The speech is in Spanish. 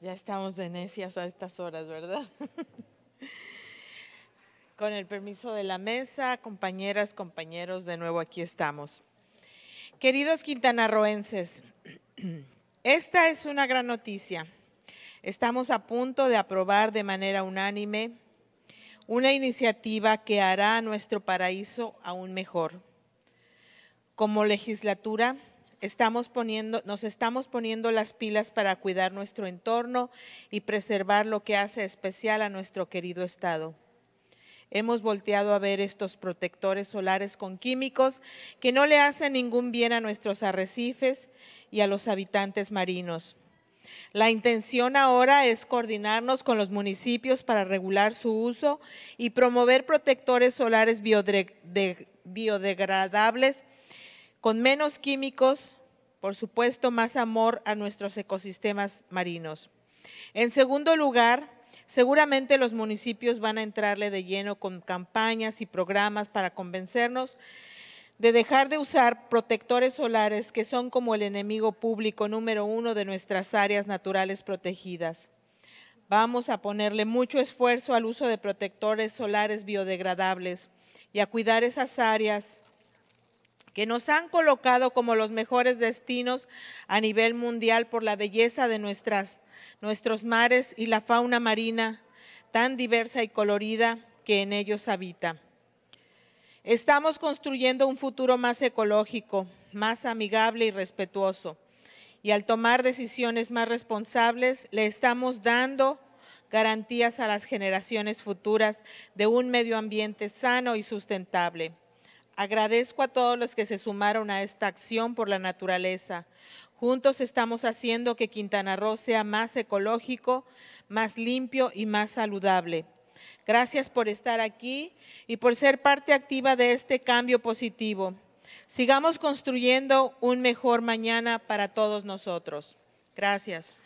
ya estamos de necias a estas horas, ¿verdad? Con el permiso de la mesa, compañeras, compañeros, de nuevo aquí estamos. Queridos quintanarroenses, esta es una gran noticia. Estamos a punto de aprobar de manera unánime una iniciativa que hará nuestro paraíso aún mejor. Como legislatura, estamos nos estamos poniendo las pilas para cuidar nuestro entorno y preservar lo que hace especial a nuestro querido estado. Hemos volteado a ver estos protectores solares con químicos que no le hacen ningún bien a nuestros arrecifes y a los habitantes marinos. La intención ahora es coordinarnos con los municipios para regular su uso y promover protectores solares biodegradables con menos químicos, por supuesto, más amor a nuestros ecosistemas marinos. En segundo lugar, seguramente los municipios van a entrarle de lleno con campañas y programas para convencernos de dejar de usar protectores solares que son como el enemigo público número uno de nuestras áreas naturales protegidas. Vamos a ponerle mucho esfuerzo al uso de protectores solares biodegradables y a cuidar esas áreas que nos han colocado como los mejores destinos a nivel mundial por la belleza de nuestras, nuestros mares y la fauna marina tan diversa y colorida que en ellos habita. Estamos construyendo un futuro más ecológico, más amigable y respetuoso. Y al tomar decisiones más responsables, le estamos dando garantías a las generaciones futuras de un medio ambiente sano y sustentable. Agradezco a todos los que se sumaron a esta acción por la naturaleza. Juntos estamos haciendo que Quintana Roo sea más ecológico, más limpio y más saludable. Gracias por estar aquí y por ser parte activa de este cambio positivo. Sigamos construyendo un mejor mañana para todos nosotros. Gracias.